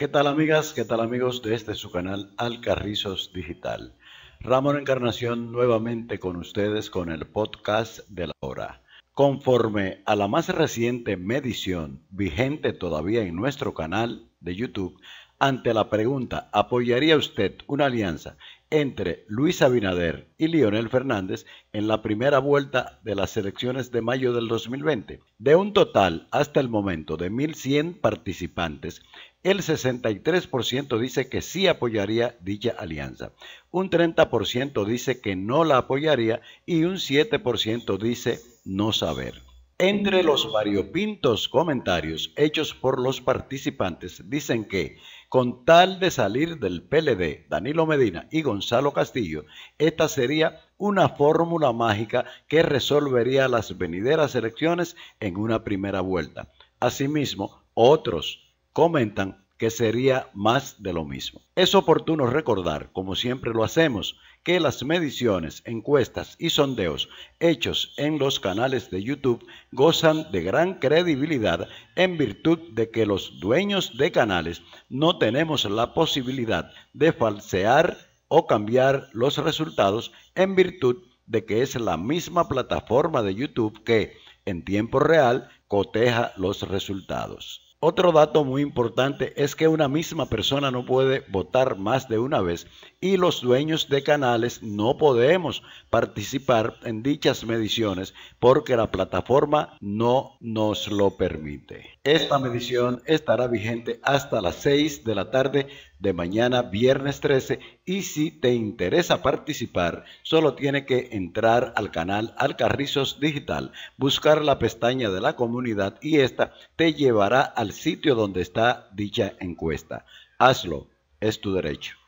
¿Qué tal amigas? ¿Qué tal amigos de este su canal Alcarrizos Digital? Ramón Encarnación nuevamente con ustedes con el podcast de la hora. Conforme a la más reciente medición vigente todavía en nuestro canal, de YouTube ante la pregunta ¿apoyaría usted una alianza entre Luis Abinader y Lionel Fernández en la primera vuelta de las elecciones de mayo del 2020? De un total hasta el momento de 1.100 participantes, el 63% dice que sí apoyaría dicha alianza, un 30% dice que no la apoyaría y un 7% dice no saber. Entre los variopintos comentarios hechos por los participantes dicen que, con tal de salir del PLD, Danilo Medina y Gonzalo Castillo, esta sería una fórmula mágica que resolvería las venideras elecciones en una primera vuelta. Asimismo, otros comentan que sería más de lo mismo. Es oportuno recordar, como siempre lo hacemos, que las mediciones, encuestas y sondeos hechos en los canales de YouTube gozan de gran credibilidad en virtud de que los dueños de canales no tenemos la posibilidad de falsear o cambiar los resultados en virtud de que es la misma plataforma de YouTube que en tiempo real coteja los resultados. Otro dato muy importante es que una misma persona no puede votar más de una vez y los dueños de canales no podemos participar en dichas mediciones porque la plataforma no nos lo permite. Esta medición estará vigente hasta las 6 de la tarde de mañana viernes 13 y si te interesa participar solo tiene que entrar al canal Alcarrizos Digital, buscar la pestaña de la comunidad y esta te llevará al sitio donde está dicha encuesta. Hazlo, es tu derecho.